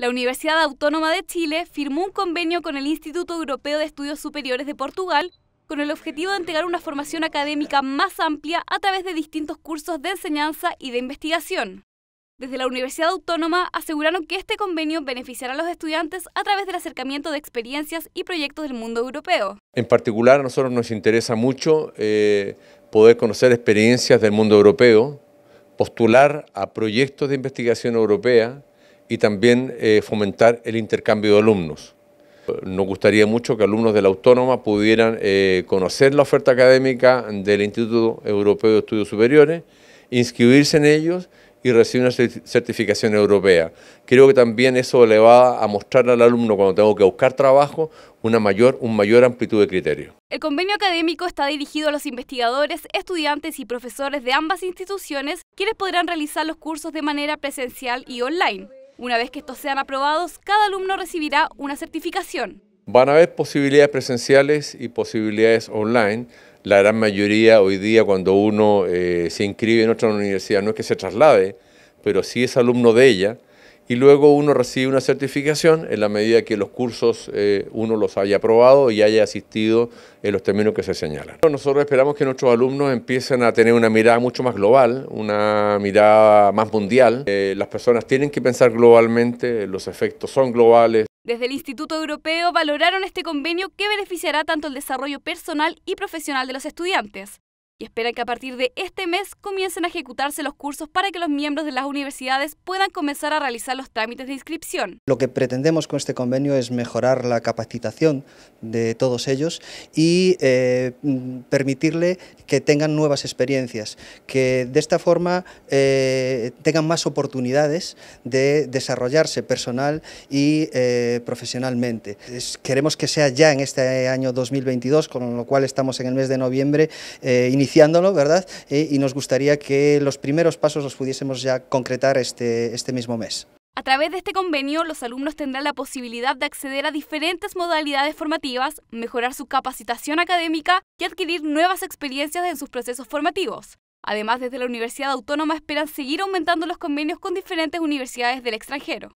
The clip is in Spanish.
la Universidad Autónoma de Chile firmó un convenio con el Instituto Europeo de Estudios Superiores de Portugal con el objetivo de entregar una formación académica más amplia a través de distintos cursos de enseñanza y de investigación. Desde la Universidad Autónoma aseguraron que este convenio beneficiará a los estudiantes a través del acercamiento de experiencias y proyectos del mundo europeo. En particular a nosotros nos interesa mucho eh, poder conocer experiencias del mundo europeo, postular a proyectos de investigación europea, y también eh, fomentar el intercambio de alumnos. Nos gustaría mucho que alumnos de la Autónoma pudieran eh, conocer la oferta académica del Instituto Europeo de Estudios Superiores, inscribirse en ellos y recibir una certificación europea. Creo que también eso le va a mostrar al alumno cuando tengo que buscar trabajo una mayor, un mayor amplitud de criterio. El convenio académico está dirigido a los investigadores, estudiantes y profesores de ambas instituciones, quienes podrán realizar los cursos de manera presencial y online. Una vez que estos sean aprobados, cada alumno recibirá una certificación. Van a haber posibilidades presenciales y posibilidades online. La gran mayoría hoy día cuando uno eh, se inscribe en otra universidad no es que se traslade, pero si es alumno de ella, y luego uno recibe una certificación en la medida que los cursos eh, uno los haya aprobado y haya asistido en los términos que se señalan. Nosotros esperamos que nuestros alumnos empiecen a tener una mirada mucho más global, una mirada más mundial. Eh, las personas tienen que pensar globalmente, los efectos son globales. Desde el Instituto Europeo valoraron este convenio que beneficiará tanto el desarrollo personal y profesional de los estudiantes y esperan que a partir de este mes comiencen a ejecutarse los cursos para que los miembros de las universidades puedan comenzar a realizar los trámites de inscripción. Lo que pretendemos con este convenio es mejorar la capacitación de todos ellos y eh, permitirle que tengan nuevas experiencias, que de esta forma eh, tengan más oportunidades de desarrollarse personal y eh, profesionalmente. queremos que sea ya en este año 2022, con lo cual estamos en el mes de noviembre, iniciándolo, ¿verdad? Eh, y nos gustaría que los primeros pasos los pudiésemos ya concretar este, este mismo mes. A través de este convenio, los alumnos tendrán la posibilidad de acceder a diferentes modalidades formativas, mejorar su capacitación académica y adquirir nuevas experiencias en sus procesos formativos. Además, desde la Universidad Autónoma esperan seguir aumentando los convenios con diferentes universidades del extranjero.